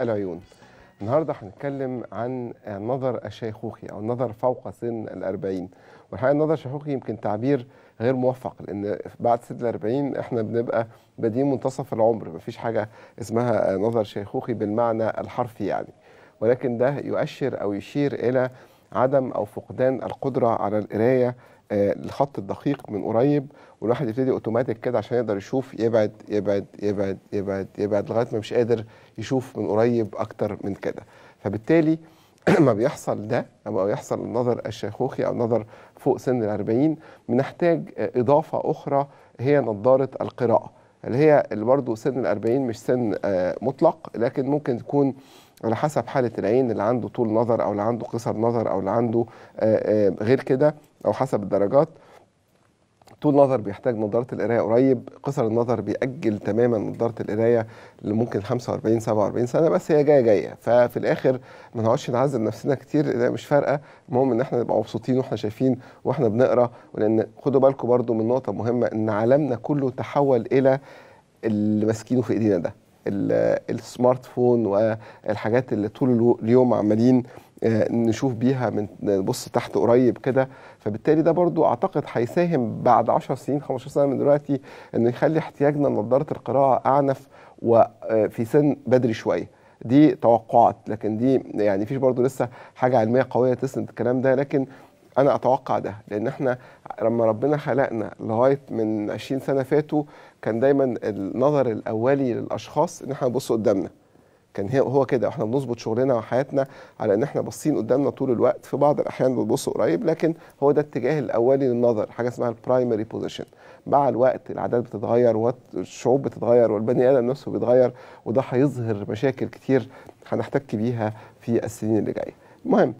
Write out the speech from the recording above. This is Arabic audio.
العيون النهارده هنتكلم عن النظر الشيخوخي او النظر فوق سن الأربعين والحقيقه النظر الشيخوخي يمكن تعبير غير موفق لان بعد سن الأربعين احنا بنبقى بادئين منتصف العمر مفيش حاجه اسمها نظر شيخوخي بالمعنى الحرفي يعني ولكن ده يؤشر او يشير الى عدم او فقدان القدره على القرايه آه، الخط الدقيق من قريب والواحد يبتدي اوتوماتيك كده عشان يقدر يشوف يبعد يبعد يبعد يبعد يبعد لغايه ما مش قادر يشوف من قريب اكتر من كده فبالتالي لما بيحصل ده او بيحصل النظر الشيخوخي او النظر فوق سن الأربعين بنحتاج اضافه اخرى هي نظاره القراءه اللي هي اللي برضه سن الأربعين مش سن آه، مطلق لكن ممكن تكون على حسب حاله العين اللي عنده طول نظر او اللي عنده قصر نظر او اللي عنده آه، آه، غير كده او حسب الدرجات طول نظر بيحتاج نظارة القراية قريب قصر النظر بيأجل تماما نظارة القراية لممكن 45 47 سنة بس هي جاية جاية ففي الآخر ما نقعدش نعذب نفسنا كتير ده مش فارقة المهم إن احنا نبقى مبسوطين واحنا شايفين واحنا بنقرا ولأن خدوا بالكم برضو من نقطة مهمة إن عالمنا كله تحول إلى اللي ماسكينه في إيدينا ده السمارت فون والحاجات اللي طول اليوم عمالين آه، نشوف بيها من نبص تحت قريب كده فبالتالي ده برضو اعتقد هيساهم بعد 10 سنين 15 سنه من دلوقتي انه يخلي احتياجنا لنظاره القراءه اعنف وفي آه، سن بدري شويه دي توقعات لكن دي يعني فيش برضو لسه حاجه علميه قويه تسند الكلام ده لكن انا اتوقع ده لان احنا لما ربنا خلقنا لغايه من 20 سنه فاتوا كان دايما النظر الاولي للاشخاص ان احنا نبص قدامنا كان هو كده احنا بنظبط شغلنا وحياتنا على ان احنا باصين قدامنا طول الوقت في بعض الاحيان بنبص قريب لكن هو ده الاتجاه الاولي للنظر حاجه اسمها البرايمري بوزيشن مع الوقت العادات بتتغير والشعوب بتتغير والبني ادم نفسه بيتغير وده هيظهر مشاكل كتير هنحتك بيها في السنين اللي جايه المهم